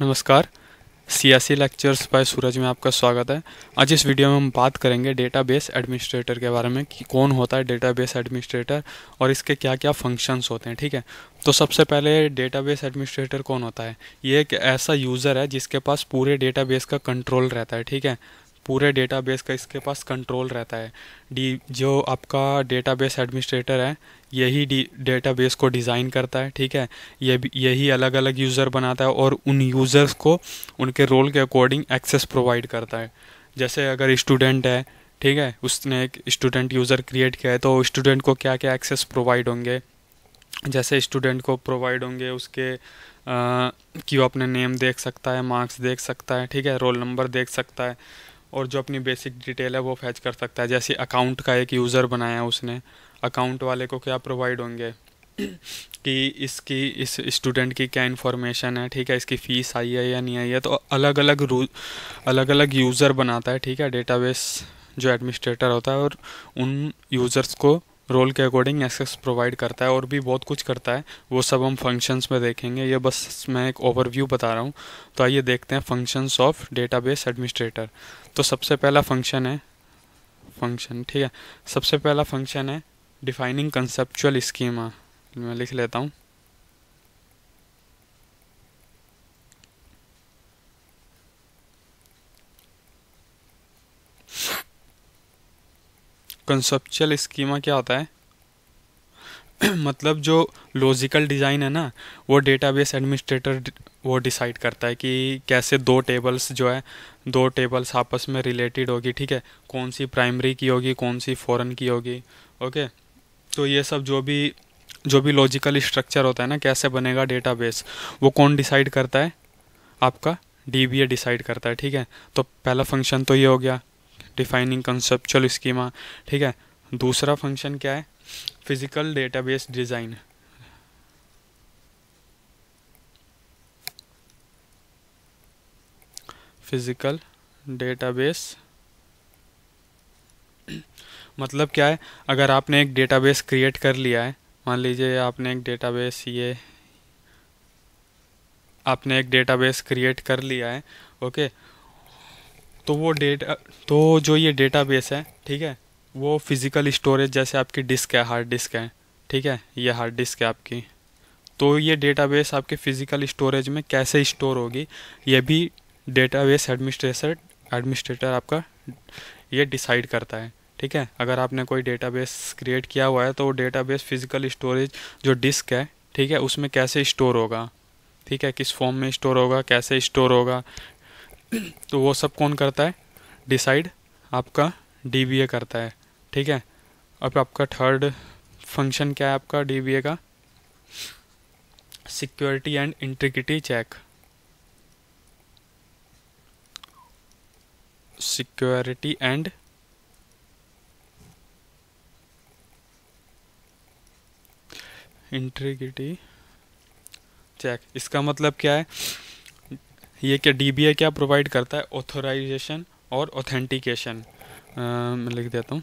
नमस्कार सियासी lectures bye सूरज में आपका स्वागत है आज इस वीडियो में हम बात करेंगे डेटाबेस एडमिनिस्ट्रेटर के बारे में कि कौन होता है डेटाबेस एडमिनिस्ट्रेटर और इसके क्या क्या फंक्शंस होते हैं ठीक है तो सबसे पहले डेटाबेस एडमिनिस्ट्रेटर कौन होता है ये एक ऐसा यूज़र है जिसके पास पूरे डेटाबेस का कंट्रोल रहता है ठीक है पूरे डेटाबेस का इसके पास कंट्रोल रहता है डी जो आपका डेटाबेस एडमिनिस्ट्रेटर है यही डेटाबेस को डिज़ाइन करता है ठीक है ये यही अलग अलग यूज़र बनाता है और उन यूज़र्स को उनके रोल के अकॉर्डिंग एक्सेस प्रोवाइड करता है जैसे अगर स्टूडेंट है ठीक है उसने एक स्टूडेंट यूज़र क्रिएट किया है तो स्टूडेंट को क्या क्या एक्सेस प्रोवाइड होंगे जैसे स्टूडेंट को प्रोवाइड होंगे उसके कि वो अपने नेम देख सकता है मार्क्स देख सकता है ठीक है रोल नंबर देख सकता है और जो अपनी बेसिक डिटेल है वो फैच कर सकता है जैसे अकाउंट का एक यूज़र बनाया उसने अकाउंट वाले को क्या प्रोवाइड होंगे कि इसकी इस स्टूडेंट की क्या इन्फॉर्मेशन है ठीक है इसकी फ़ीस आई है या नहीं आई है तो अलग अलग रू अलग अलग यूज़र बनाता है ठीक है डेटाबेस जो एडमिनिस्ट्रेटर होता है और उन यूज़र्स को रोल के अकॉर्डिंग एक्सेस प्रोवाइड करता है और भी बहुत कुछ करता है वो सब हम फंक्शंस में देखेंगे ये बस मैं एक ओवरव्यू बता रहा हूँ तो आइए देखते हैं फंक्शंस ऑफ डेटाबेस एडमिनिस्ट्रेटर तो सबसे पहला फंक्शन है फंक्शन ठीक है सबसे पहला फंक्शन है डिफाइनिंग कंसेप्चुअल स्कीमा मैं लिख लेता हूँ कंसेप्चुअल स्कीमा क्या होता है मतलब जो लॉजिकल डिज़ाइन है ना वो डेटाबेस एडमिनिस्ट्रेटर वो डिसाइड करता है कि कैसे दो टेबल्स जो है दो टेबल्स आपस में रिलेटेड होगी ठीक है कौन सी प्राइमरी की होगी कौन सी फॉरेन की होगी ओके तो ये सब जो भी जो भी लॉजिकल स्ट्रक्चर होता है ना कैसे बनेगा डेटाबेस वो कौन डिसाइड करता है आपका डी बी ए डिसाइड करता है ठीक है तो पहला फंक्शन तो ये हो गया डिफाइनिंग कंसेप्चुअल स्कीमा ठीक है दूसरा फंक्शन क्या है physical database design physical database मतलब क्या है अगर आपने एक डेटाबेस क्रिएट कर लिया है मान लीजिए आपने एक डेटाबेस ये आपने एक डेटाबेस क्रिएट कर लिया है ओके तो वो डेटा तो जो ये डेटा बेस है ठीक है वो फिज़िकल स्टोरेज जैसे आपकी डिस्क है हार्ड डिस्क है ठीक है ये हार्ड डिस्क है आपकी तो ये डेटाबेस आपके फ़िज़िकल स्टोरेज में कैसे स्टोर होगी ये भी डेटाबेस एडमिनिस्ट्रेटर एडमिनिस्ट्रेटर आपका ये डिसाइड करता है ठीक है अगर आपने कोई डेटाबेस क्रिएट किया हुआ है तो वो डेटाबेस फिज़िकल स्टोरेज जो डिस्क है ठीक है उसमें कैसे स्टोर होगा ठीक है किस फॉर्म में स्टोर होगा कैसे स्टोर होगा तो वो सब कौन करता है डिसाइड आपका डी करता है ठीक है अब आपका थर्ड फंक्शन क्या है आपका डी का security and integrity check security and integrity check इसका मतलब क्या है ये क्या डी बी क्या प्रोवाइड करता है ऑथोराइजेशन और ऑथेंटिकेशन मैं लिख देता हूँ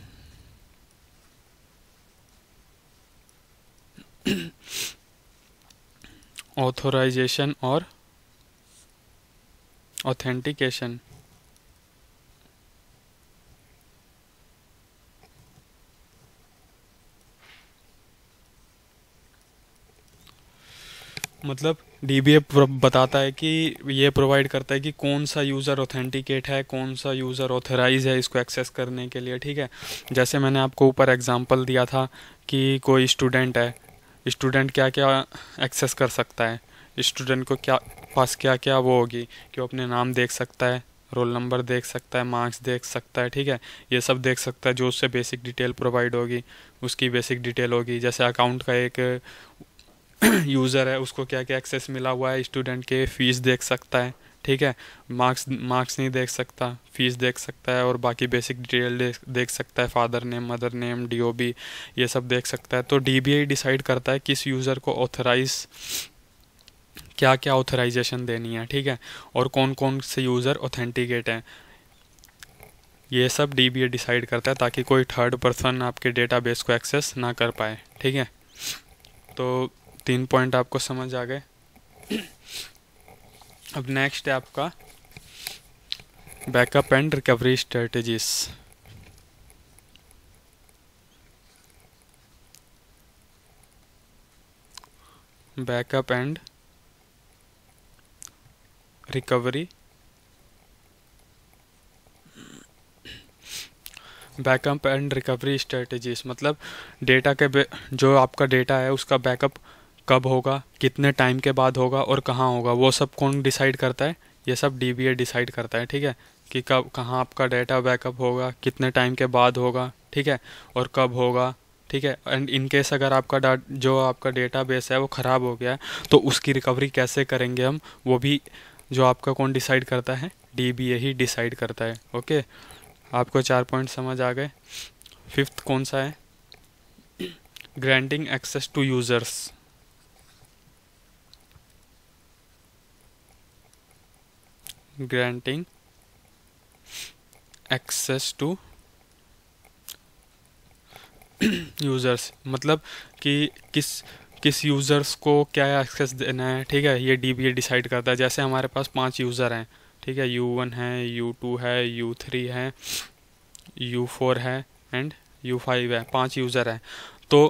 ऑथोराइजेशन और ऑथेंटिकेशन मतलब डी बताता है कि ये प्रोवाइड करता है कि कौन सा यूज़र ऑथेंटिकेट है कौन सा यूज़र ऑथराइज है इसको एक्सेस करने के लिए ठीक है जैसे मैंने आपको ऊपर एग्जांपल दिया था कि कोई स्टूडेंट है स्टूडेंट क्या क्या एक्सेस कर सकता है स्टूडेंट को क्या पास क्या क्या वो होगी कि वो अपने नाम देख सकता है रोल नंबर देख सकता है मार्क्स देख सकता है ठीक है ये सब देख सकता है जो उससे बेसिक डिटेल प्रोवाइड होगी उसकी बेसिक डिटेल होगी जैसे अकाउंट का एक यूज़र है उसको क्या क्या एक्सेस मिला हुआ है स्टूडेंट के फीस देख सकता है ठीक है मार्क्स मार्क्स नहीं देख सकता फीस देख सकता है और बाकी बेसिक डिटेल देख, देख सकता है father name mother name DOB ये सब देख सकता है तो डीबीआई डिसाइड करता है किस यूज़र को ऑथराइज क्या क्या ऑथराइजेशन देनी है ठीक है और कौन कौन से यूज़र ऑथेंटिकेट हैं ये सब डी डिसाइड करता है ताकि कोई थर्ड पर्सन आपके डेटाबेस को एक्सेस ना कर पाए ठीक है तो तीन पॉइंट आपको समझ आ गए अब नेक्स्ट है आपका backup and recovery strategies backup and recovery backup and recovery strategies मतलब डेटा के जो आपका डेटा है उसका बैकअप कब होगा कितने टाइम के बाद होगा और कहाँ होगा वो सब कौन डिसाइड करता है ये सब डी डिसाइड करता है ठीक है कि कब कहाँ आपका डाटा बैकअप होगा कितने टाइम के बाद होगा ठीक है और कब होगा ठीक है एंड इन केस अगर आपका डा जो आपका डेटा बेस है वो ख़राब हो गया है तो उसकी रिकवरी कैसे करेंगे हम वो भी जो आपका कौन डिसाइड करता है डी ही डिसाइड करता है ओके आपको चार पॉइंट समझ आ गए फिफ्थ कौन सा है granting access to users granting access to users मतलब कि किस किस यूज़र्स को क्या एक्सेस देना है ठीक है ये डी बी ए डिसाइड करता है जैसे हमारे पास पांच यूज़र हैं ठीक है यू वन है यू टू है यू थ्री है यू फोर है एंड यू फाइव है पांच यूज़र हैं तो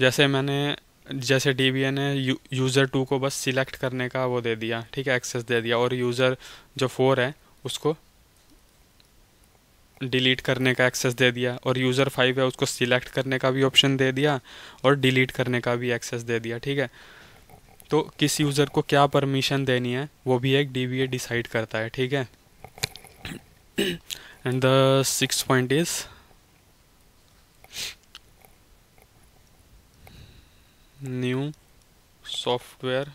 जैसे मैंने जैसे डी ने यू, यूज़र टू को बस सिलेक्ट करने का वो दे दिया ठीक है एक्सेस दे दिया और यूज़र जो फोर है उसको डिलीट करने का एक्सेस दे दिया और यूज़र फाइव है उसको सिलेक्ट करने का भी ऑप्शन दे दिया और डिलीट करने का भी एक्सेस दे दिया ठीक है तो किस यूज़र को क्या परमिशन देनी है वो भी एक डी डिसाइड करता है ठीक है and the six point is new software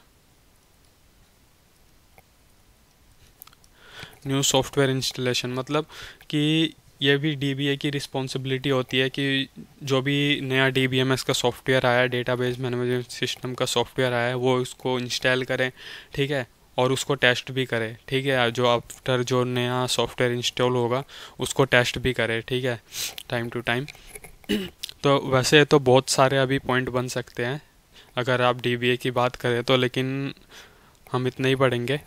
new software installation मतलब कि ये भी डी की रिस्पॉन्सिबिलिटी होती है कि जो भी नया डी बी का सॉफ्टवेयर आया है डेटाबेस मैनेजमेंट सिस्टम का सॉफ्टवेयर आया है वो उसको इंस्टॉल करें ठीक है और उसको टेस्ट भी करें ठीक है जो आफ्टर जो नया सॉफ्टवेयर इंस्टॉल होगा उसको टेस्ट भी करें ठीक है टाइम टू टाइम तो वैसे तो बहुत सारे अभी पॉइंट बन सकते हैं अगर आप डी की बात करें तो लेकिन हम इतना ही पढ़ेंगे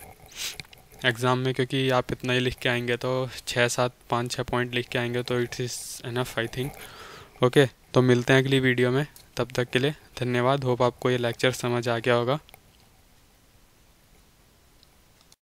एग्ज़ाम में क्योंकि आप इतना ही लिख के आएंगे तो छः सात पाँच छः पॉइंट लिख के आएंगे तो it's is enough I think okay तो मिलते हैं अगली वीडियो में तब तक के लिए धन्यवाद होप आपको ये लेक्चर समझ आ गया होगा